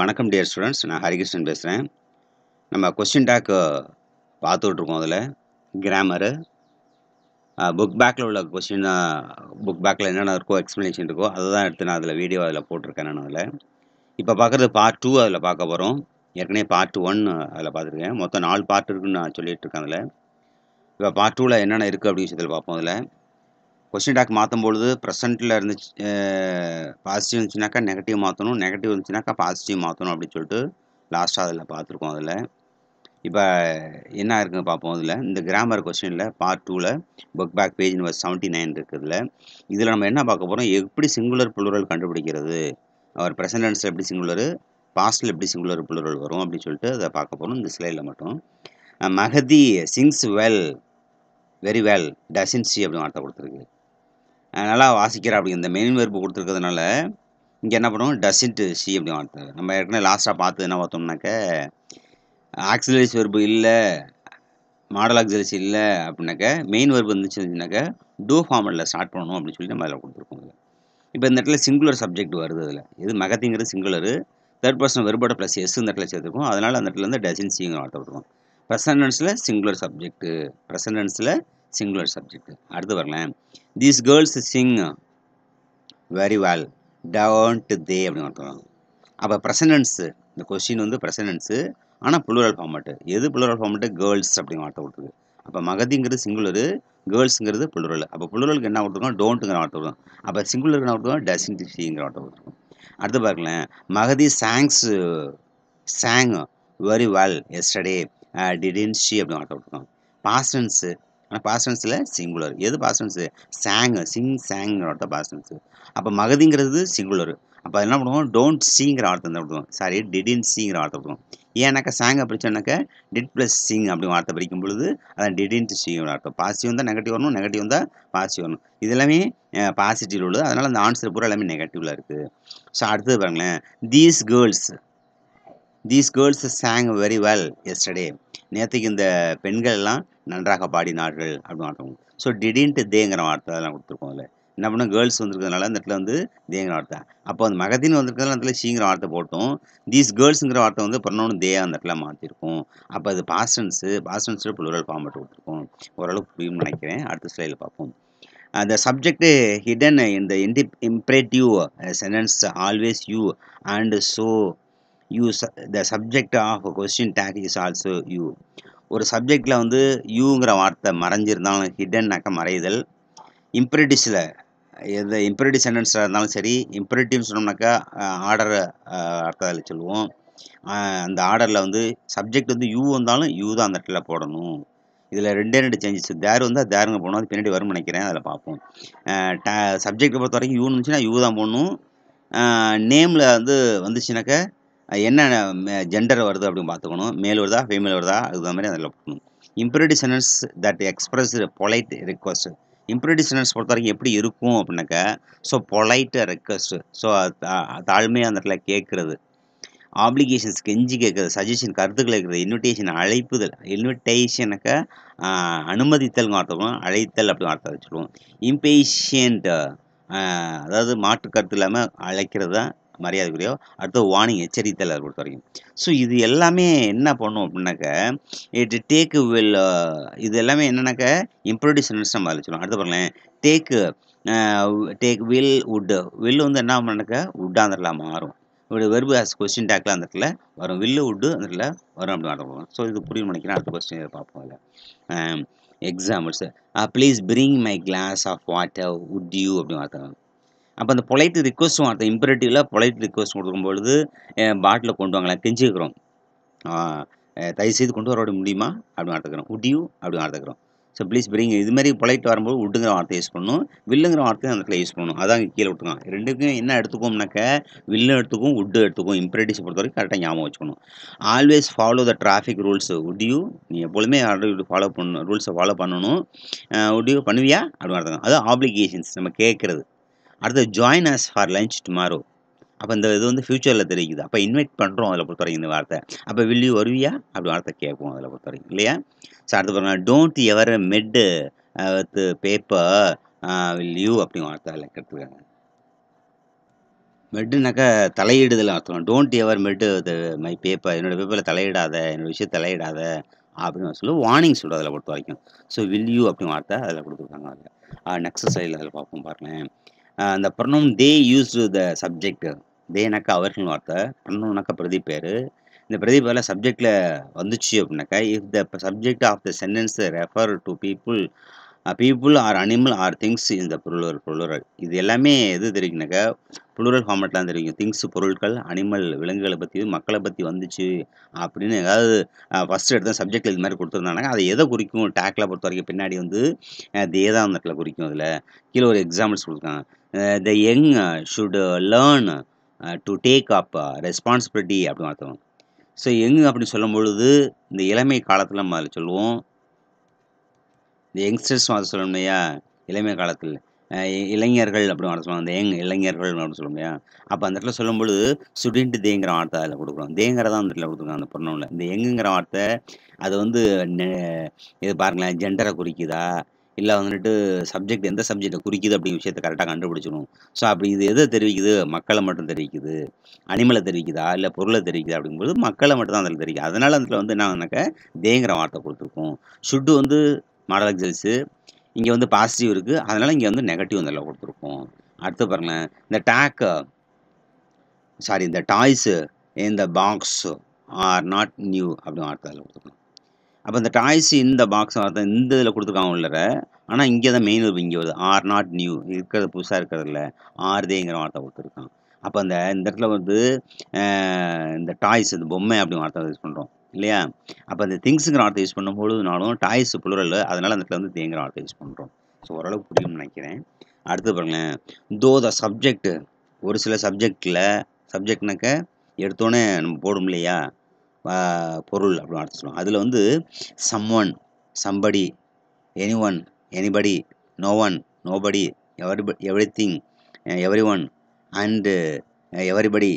வணக்கம் dear students நான் ஹரிகிருஷ்ணன் பேசுகிறேன் நம்ம கொஸ்டின் டாக்கு பார்த்துட்ருக்கோம் அதில் கிராமரு புக் பேக்கில் உள்ள கொஸ்டின் புக் பேக்கில் என்னென்ன இருக்கோ எக்ஸ்ப்ளனேஷன் இருக்கோ அதை தான் எடுத்து நான் அதில் வீடியோ அதில் போட்டிருக்கேன் நான் அதில் இப்போ பார்க்குறது பார்ட் டூ அதில் பார்க்க போகிறோம் ஏற்கனவே பார்ட் ஒன் அதில் பார்த்துருக்கேன் மொத்தம் நாலு பார்ட் இருக்குன்னு நான் சொல்லிகிட்ருக்கேன் அதில் இப்போ பார்ட் டூவில் என்னென்ன இருக்குது அப்படின்னு சொல்லி பார்ப்போம் அதில் கொஸ்டின் டாக் மாற்றும் பொழுது ப்ரெசென்ட்டில் இருந்துச்சு பாசிட்டிவ் இருந்துச்சுனாக்கா நெகட்டிவ் மாற்றணும் நெகட்டிவ் இருந்துச்சுனாக்கா பாசிட்டிவ் மாற்றணும் அப்படின்னு சொல்லிட்டு லாஸ்ட்டாக அதில் பார்த்துருக்கோம் அதில் இப்போ என்ன இருக்குது பார்ப்போம் அதில் இந்த கிராமர் கொஸ்டினில் பார்ட் டூவில் book back page number seventy nine இருக்குதுல இதில் நம்ம என்ன பார்க்க போகிறோம் எப்படி சிங்குலர் புலுரல் கண்டுபிடிக்கிறது அவர் ப்ரெசன்டென்ஸில் எப்படி சிங்குலரு பாஸ்டில் எப்படி சிங்குலர் புலுரல் வரும் அப்படின்னு சொல்லிட்டு அதை பார்க்க போகிறோம் இந்த சிலையில் மட்டும் Mahathi sings well very well doesn't she அப்படின்னு வார்த்தை கொடுத்துருக்கு நல்லா வாசிக்கிறா அப்படி இந்த மெயின் வெறுப்பு கொடுத்துருக்கிறதுனால இங்கே என்ன பண்ணுவோம் டசின்ட் சி அப்படி வார்த்தை நம்ம ஏற்கனவே லாஸ்ட்டாக பார்த்து என்ன பார்த்தோம்னாக்க ஆக்சிலரிஸ் வெறுப்பு இல்லை மாடல் ஆக்சிலரிஸ் இல்லை அப்படின்னாக்க மெயின் வெறுப்பு இருந்துச்சுனாக்க டூ ஃபார்மில் ஸ்டார்ட் பண்ணணும் அப்படின்னு சொல்லி நம்ம அதில் கொடுத்துருக்கோம் இப்போ இந்த இடத்துல சிங்குலர் சப்ஜெக்ட் வருது அதில் இது மகத்திங்கிறது சிங்குலரு தேர்ட் பர்சன் வெறுபோட ப்ளஸ் எஸ் இந்த இடத்துல சேர்த்துருக்கோம் அதனால் அந்த இடத்துல வந்து டசின் சிங்கிற வார்த்தை விட்டுருக்கோம் ப்ரெசன்டென்ஸில் சிங்குலர் சப்ஜெக்ட்டு ப்ரெசன்டென்ஸில் சிங்குலர் சப்ஜெக்ட் அடுத்து வரலாம் these girls sing very well don't they அப்படின்னு அர்த்தம் அப்போ ப்ரெசனன்ஸு இந்த கொஸ்டின் வந்து ப்ரெசனன்ஸு ஆனால் புளூரல் ஃபார்மேட்டு எது புளூரல் ஃபார்மேட்டு கேர்ள்ஸ் அப்படிங்கிற வார்த்தை கொடுத்துருக்கு அப்போ மகதிங்கிறது சிங்குலரு கேர்ள்ஸுங்கிறது புளூரல் அப்போ புளூரலுக்கு என்ன கொடுத்துருக்கோம் டோன்ட்டுங்கிற வார்த்தை கொடுக்கும் அப்போ சிங்குலருக்கு என்ன கொடுத்துருக்கோம் டசின் டிஃபிங்கிற வார்த்தை கொடுத்துருக்கோம் அடுத்து பார்க்கலாம் Mahathi sang sang very well yesterday didn't she she அப்படின்னு வார்த்தை கொடுத்துருக்கோம் பாஸ்டன்ஸு ஆனால் பாஸ்ட் சிங்குலர் எது பாஸ்ட் டென்ஸு சாங் சிங் சாங்கிற வார்த்தை பாஸ்ட் அப்போ மகதிங்கிறது சிங்குலர் அப்போ என்ன பண்ணுவோம் டோன்ட் சிங்கிற வார்த்தை தான் விடுவோம் சாரி டிடின் சிங்கிற வார்த்தை விடுவோம் ஏன்னாக்கா சாங்கை பிடிச்சோன்னாக்கா டிட் ப்ளஸ் சிங் அப்படி வார்த்தை பிடிக்கும் பொழுது அதான் டிடின் சிங்கிற வார்த்தை பாசிட்டிவ் வந்தால் நெகட்டிவ் வரணும் நெகட்டிவ் வந்தால் பாசிட்டிவ் வரணும் இது எல்லாமே பாசிட்டிவ் உள்ளது அதனால் அந்த ஆன்சர் பூரா எல்லாமே நெகட்டிவில் இருக்குது ஸோ அடுத்தது பாருங்களேன் these girls these girls sang very well yesterday நேற்றுக்கு இந்த பெண்கள்லாம் நன்றாக பாடினார்கள் அப்படின்னு அர்த்தம் ஸோ டிடின்ட்டு தேங்கிற வார்த்தை அதெல்லாம் கொடுத்துருக்கோம் அதில் என்ன பண்ணால் கேர்ள்ஸ் வந்திருக்கிறதுனால அந்த இடத்துல வந்து தேங்கிற வார்த்தை அப்போ அந்த மகதின்னு வந்திருக்கிறதுனால இடத்துல சீங்கிற வார்த்தை போட்டோம் தீஸ் கேர்ள்ஸுங்கிற வார்த்தை வந்து பிறனோன்னு தே அந்த இடத்துல மாற்றிருக்கோம் அப்போ அது பாஸ்டன்ஸு பாஸ்டன்ஸில் புலுரல் ஃபார்ம் கொடுத்துருக்கோம் ஓரளவுக்கு புரியும்னு நினைக்கிறேன் அடுத்த ஸ்லைடில் பார்ப்போம் அந்த சப்ஜெக்ட் ஹிடன் இந்த in the imperative sentence always you and so you the subject of question tag is also you ஒரு சப்ஜெக்டில் வந்து யூங்கிற வார்த்தை மறைஞ்சிருந்தாலும் ஹிடன்னாக்க மறையுதல் இம்ப்ரெடிஸில் எந்த இம்ப்ரெடிவ் சென்டென்ஸாக இருந்தாலும் சரி இம்ப்ரெடிவ் சொன்னோம்னாக்கா ஆர்டர் அர்த்தத்தில் சொல்லுவோம் அந்த ஆர்டரில் வந்து சப்ஜெக்ட் வந்து யூ வந்தாலும் யூ தான் அந்த இடத்துல போடணும் இதில் ரெண்டே ரெண்டு சேஞ்சஸ் தேர் வந்து தேருங்க போகணும் அது பின்னாடி வரும்னு நினைக்கிறேன் அதில் பார்ப்போம் சப்ஜெக்டை பொறுத்த வரைக்கும் யூன்னு இருந்துச்சுன்னா யூ தான் போடணும் நேமில் வந்து வந்துச்சுனாக்க என்ன ஜெண்டர் வருது அப்படின்னு பார்த்துக்கணும் மேல் வருதா ஃபீமேல் வருதா அதுக்கு மாதிரி அதில் பார்க்கணும் imperative sentence that express polite request imperative sentence பொறுத்த வரைக்கும் எப்படி இருக்கும் அப்படின்னாக்கா ஸோ பொலைட்டு ரெக்வஸ்ட்டு ஸோ தாழ்மையாக அந்த இடத்துல கேட்குறது ஆப்ளிகேஷன்ஸ் கெஞ்சி கேட்குறது சஜஷன் கருத்துக்கள் கேட்குறது இன்விடேஷன் அழைப்புதல் இன்விடேஷனுக்கு அனுமதித்தல் அர்த்தம் அழைத்தல் அப்படின்னு அர்த்தம் வச்சுருவோம் இம்பேஷியன்ட்டு அதாவது மாற்று கருத்து இல்லாமல் அழைக்கிறது தான் மரியாதைக்குரியோ அடுத்து வார்னிங் எச்சரித்தல் அதை பொறுத்த வரைக்கும் ஸோ இது எல்லாமே என்ன பண்ணும் அப்படின்னாக்க இட் டேக் வில் இது எல்லாமே என்னன்னாக்க இம்ப்ரோடியூஸ் நம்ம அதில் சொல்லுவோம் அடுத்து பாருங்களேன் tag tag will would will வந்து என்ன பண்ணாக்க உட்டாக அந்த மாறும் இப்படி வெர்பு ஆஸ் கொஸ்டின் டேக்கில் அந்த இடத்துல வரும் வில்லு உட்டு அந்த இடத்துல வரும் அப்படி ஆடப்படுவோம் ஸோ இது புரியும் நினைக்கிறேன் அடுத்த கொஸ்டின் பார்ப்போம் இல்லை examples please bring my glass of water would you அப்படின்னு வார்த்தை அப்போ அந்த பொலைத்து ரிக்வஸ்ட் வார்த்தை இம்பரேட்டிவில் பொலைட் ரிக்வஸ்ட் கொடுக்கும் பொழுது பாட்டில் கொண்டு வாங்கலாம் கெஞ்சிக்கிறோம் தயவுசெய்து கொண்டு வர முடியுமா அப்படின்னு வார்த்தைக்கிறோம் உடியூ அப்படின்னு வார்த்தைக்கிறோம் ஸோ ப்ளீஸ் பிரிங் இது மாதிரி பொலைட் வரும்போது உட்டுங்கிற வார்த்தை யூஸ் பண்ணணும் வில்லுங்கிற வார்த்தை அந்த இடத்துல யூஸ் பண்ணணும் அதான் கீழே விட்டுக்கலாம் ரெண்டுக்கும் என்ன எடுத்துக்கோம்னாக்க வில்லு எடுத்துக்கும் உட்டு எடுத்துக்கும் இம்ப்ரெடிஷை பொறுத்த வரைக்கும் கரெக்டாக ஞாபகம் வச்சுக்கணும் always follow the traffic rules would you நீ எப்பொழுதுமே ஃபாலோ பண்ணணும் ரூல்ஸை ஃபாலோ பண்ணணும் உடியூ பண்ணுவியா அப்படின்னு அர்த்தம் அதுவும் ஆப்ளிகேஷன்ஸ் நம்ம கேட்குறது அடுத்து join us for lunch tomorrow அப்போ இந்த இது வந்து ஃப்யூச்சரில் தெரிவிக்குது அப்போ இன்வைட் பண்ணுறோம் அதில் பொறுத்த வரைக்கும் இந்த வார்த்தை அப்போ வில்லி வருவியா அப்படி வார்த்தை கேட்போம் அதில் பொறுத்த வரைக்கும் இல்லையா ஸோ அடுத்து பாருங்கள் டோன்ட் எவர் மெட்டு வித் பேப்பர் வில் யூ அப்படிங்கிற வார்த்தை அதில் கேட்டுருக்காங்க மெட்டுனாக்கா தலையிடுதல் அர்த்தம் டோன்ட் எவர் மெட்டு வித் மை பேப்பர் என்னோடய பேப்பரில் தலையிடாத என்னோடய விஷயம் தலையிடாத அப்படின்னு சொல்லி வார்னிங் சொல்கிறது அதில் பொறுத்த வரைக்கும் ஸோ வில் யூ அப்படின்னு வார்த்தை அதில் கொடுத்துருக்காங்க அதில் நெக்ஸ்ட் சைடில் அதில் பார்ப்போம் பாருங்களேன் அந்த pronoun they use the subject தேனாக்கா அவர்கள் வார்த்தை ப்ரொனவுனாக்கா பிரதீப் பேர் இந்த பிரதீப் வேலை சப்ஜெக்டில் வந்துச்சு அப்படின்னாக்கா if the subject of the sentence refer to people people or animal or things இந்த புலுரல் புலுரல் இது எல்லாமே எது தெரியுங்கனாக்கா புலுரல் ஃபார்மெட்லாம் தெரியும் திங்ஸ் பொருட்கள் அனிமல் விலங்குகளை பற்றி மக்களை பற்றி வந்துச்சு அப்படின்னு ஏதாவது ஃபஸ்ட் எடுத்த சப்ஜெக்டில் இது மாதிரி கொடுத்துருந்தாங்கன்னா அதை எதை குறிக்கும் டேக்கில் பொறுத்த வரைக்கும் பின்னாடி வந்து தேதாந்தத்தில் குறிக்கும் அதில் கீழே ஒரு எக்ஸாம்பிள்ஸ் கொடுத்துருக்காங்க the young should learn to take up responsibility அப்படின்னு அர்த்தம் ஸோ யங் அப்படின்னு சொல்லும் பொழுது இந்த இளமை காலத்தில் நம்ம அதில் சொல்லுவோம் இந்த யங்ஸ்டர்ஸ் அதை சொல்லணும் இல்லையா இளமை காலத்தில் இளைஞர்கள் அப்படின்னு வார்த்தை சொல்லுவாங்க அந்த எங் இளைஞர்கள் அப்படின்னு சொல்ல இல்லையா அப்போ அந்த இடத்துல சொல்லும் பொழுது சுடின்ட்டு தேங்கிற வார்த்தை அதில் கொடுக்குறோம் தேங்கிறதா அந்த இடத்துல கொடுத்துருக்காங்க அந்த பொண்ணுல இந்த எங்குங்கிற வார்த்தை அது வந்து இது பாருங்களேன் ஜெண்டரை குறிக்குதா இல்லை வந்துட்டு சப்ஜெக்ட் எந்த சப்ஜெக்டை குறிக்குது அப்படிங்கிற விஷயத்தை கரெக்டாக கண்டுபிடிச்சிடணும் ஸோ அப்படி இது எதை தெரிவிக்குது மக்களை மட்டும் தெரிவிக்குது அனிமலை தெரிவிக்குதா இல்லை பொருளை தெரிவிக்குதா அப்படிங்கும்போது மக்களை மட்டும் தான் அதில் தெரிவிக்கும் அதனால் அதில் வந்து எனக்கு தேங்கிற வார்த்தை கொடுத்துருக்கோம் ஷுட்டு வந்து மாடல் எக்ஸல்ஸு இங்கே வந்து பாசிட்டிவ் இருக்குது அதனால் இங்கே வந்து நெகட்டிவ் அதில் கொடுத்துருக்கோம் அடுத்து பாருங்களேன் இந்த டேக்கு சாரி இந்த டாய்ஸு இந்த பாக்ஸு ஆர் நாட் நியூ அப்படின்னு வார்த்தை அதில் கொடுத்துருக்கோம் அப்போ இந்த டாய்ஸ் இந்த பாக்ஸ் வார்த்தை இந்த இதில் கொடுத்துருக்காங்க உள்ளற ஆனால் இங்கே தான் மெயின் வருது இங்கே வருது ஆர் நாட் நியூ இருக்கிறது புதுசாக இருக்கிறதுல ஆர்தேங்கிற வார்த்தை கொடுத்துருக்கான் அப்போ அந்த இந்த இடத்துல வந்து இந்த டாய்ஸ் இந்த பொம்மை அப்படின்னு வார்த்தை யூஸ் பண்ணுறோம் இல்லையா அப்போ அந்த திங்ஸுங்கிற வார்த்தை யூஸ் பண்ணும்பொழுதுனாலும் டாய்ஸ் புலரல் அதனால் அந்த இடத்துல வந்து தேங்கிற வார்த்தை யூஸ் பண்ணுறோம் ஸோ ஓரளவுக்கு புரியும்னு நினைக்கிறேன் அடுத்து பாருங்களேன் தோ த சப்ஜெக்ட் ஒரு சில சப்ஜெக்டில் சப்ஜெக்ட்னாக்க எடுத்தோன்னே நம்ம போடும் இல்லையா பொருள் அப்படின்னு அர்த்தம் சொல்லுவோம் அதில் வந்து some one somebody any one anybody no one nobody every every thing every one and everybody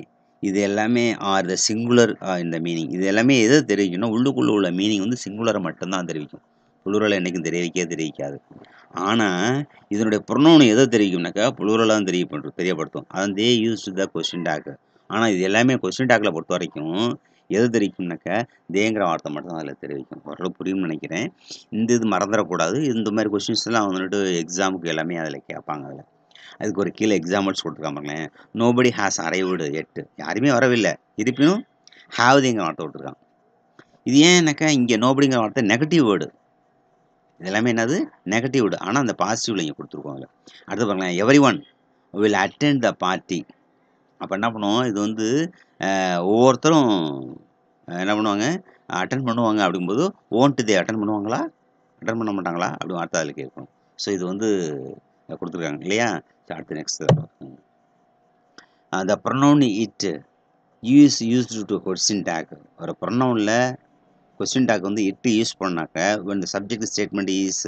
இது எல்லாமே ஆர் த சிங்குலர் இந்த மீனிங் இது எல்லாமே எதை தெரிவிக்கும்னா உள்ளுக்குள்ளே உள்ள மீனிங் வந்து சிங்குலரை மட்டும்தான் தெரிவிக்கும் புளூரலை என்றைக்கும் தெரிவிக்கவே தெரிவிக்காது ஆனால் இதனுடைய புறநோன்னு எதை தெரிவிக்கும்னாக்கா புளூரலாக தெரிய தெரியப்படுத்தும் அதான் they use the question tag ஆனால் இது எல்லாமே கொஸ்டின் டாக்கில் பொறுத்த வரைக்கும் எது தெரிவிக்கும்னாக்க தேங்கிற வார்த்தை மட்டும் தான் அதில் தெரிவிக்கும் ஓரளவு புரியும்னு நினைக்கிறேன் இந்த இது மறந்துடக்கூடாது இந்த மாதிரி கொஸ்டின்ஸ்லாம் வந்துட்டு எக்ஸாமுக்கு எல்லாமே அதில் கேட்பாங்க அதில் அதுக்கு ஒரு கீழே எக்ஸாம்பிள்ஸ் பாருங்களேன் நோபடி ஹேஸ் அரைவுடு எட்டு யாருமே வரவில்லை இருப்பினும் ஹாவ்திங்கிற வார்த்தை விட்டுருக்காங்க இது ஏன்னாக்கா இங்கே நோபடிங்கிற வார்த்தை நெகட்டிவ் வேர்டு இதெல்லாமே என்னது நெகட்டிவ் வேர்டு ஆனால் அந்த பாசிட்டிவ்ல இங்கே கொடுத்துருக்கோம் அதில் அடுத்து பாருங்களேன் every one will attend the party அப்போ என்ன பண்ணுவோம் இது வந்து ஒவ்வொருத்தரும் என்ன பண்ணுவாங்க அட்டன் பண்ணுவாங்க அப்படிங்கும்போது ஓன்ட்டு தே அட்டன் பண்ணுவாங்களா அட்டன் பண்ண மாட்டாங்களா அப்படின்னு அடுத்த அதில் கேட்கணும் ஸோ இது வந்து கொடுத்துருக்காங்க இல்லையா அடுத்து next the pronoun it use used to question tag ஒரு ப்ரொனவுனில் கொஸ்டின் டாக் வந்து இட்டு யூஸ் பண்ணாக்க இந்த சப்ஜெக்ட் ஸ்டேட்மெண்ட் ஈஸ்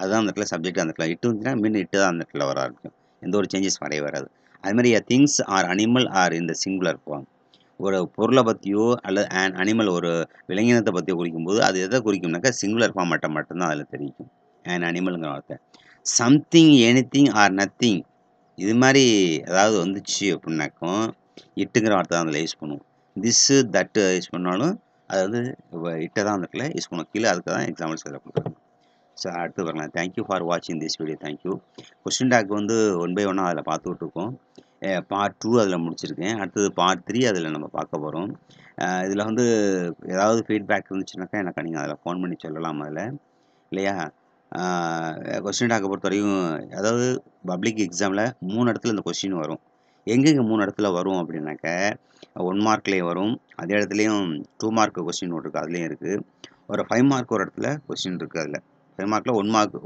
அதுதான் அந்த இடத்துல சப்ஜெக்ட் அந்த இடத்துல இட்டு இருந்துச்சுன்னா மீன் இட்டு தான் அந்த இடத்துல வர ஆரம்பிக்கும் எந்த ஒரு சேஞ்சஸ் வரைய வராது அதுமாதிரி திங்ஸ் ஆர் அனிமல் ஆர் இந்த சிங்குலர் ஃபார்ம் ஒரு பொருளை பற்றியோ அல்லது அண்ட் அனிமல் ஒரு விலங்கினத்தை பற்றியோ குறிக்கும்போது அது எதை குறிக்கும்னாக்கா சிங்குலர் ஃபார்ம் மட்டும் மட்டும்தான் அதில் தெரிவிக்கும் அண்ட் அனிமலுங்கிற வார்த்தை something any thing or nothing இது மாதிரி ஏதாவது வந்துச்சு அப்படின்னாக்கும் இட்டுங்கிற வார்த்தை தான் அதில் யூஸ் பண்ணுவோம் திஸ்ஸு தட்டு யூஸ் பண்ணாலும் அதாவது இட்டை தான் அந்த யூஸ் பண்ணுவோம் கீழே அதுக்கு தான் எக்ஸாம்பிள்ஸ் இதில் கொடுக்குறாங்க ஸோ அடுத்து வரலாம் தேங்க்யூ ஃபார் வாட்சிங் this video thank you question tag வந்து ஒன் பை ஒன்னாக அதில் பார்த்துக்கிட்டு இருக்கோம் பார்ட் டூ அதில் முடிச்சிருக்கேன் அடுத்தது பார்ட் த்ரீ அதில் நம்ம பார்க்க போகிறோம் இதில் வந்து ஏதாவது ஃபீட்பேக் இருந்துச்சுனாக்கா எனக்கு நீங்கள் அதில் ஃபோன் பண்ணி சொல்லலாம் அதில் இல்லையா கொஸ்டின் டாக்கை பொறுத்தவரையும் அதாவது பப்ளிக் எக்ஸாமில் மூணு இடத்துல இந்த கொஸ்டின் வரும் எங்கெங்கே மூணு இடத்துல வரும் அப்படின்னாக்க ஒன் மார்க்லேயும் வரும் அதே இடத்துலையும் டூ மார்க் கொஸ்டின் ஒன்று இருக்குது அதுலேயும் இருக்குது ஒரு ஃபைவ் மார்க் ஒரு இடத்துல கொஸ்டின் இருக்குது அதில் ஃபைவ் மார்க்கில் ஒன் மார்க்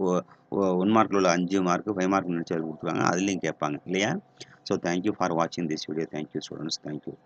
ஒன் மார்க்கில் உள்ள அஞ்சு மார்க் ஃபைவ் மார்க் நினச்சி கொடுத்துருவாங்க அதுலேயும் கேட்பாங்க இல்லையா so thank you for watching this video thank you students thank you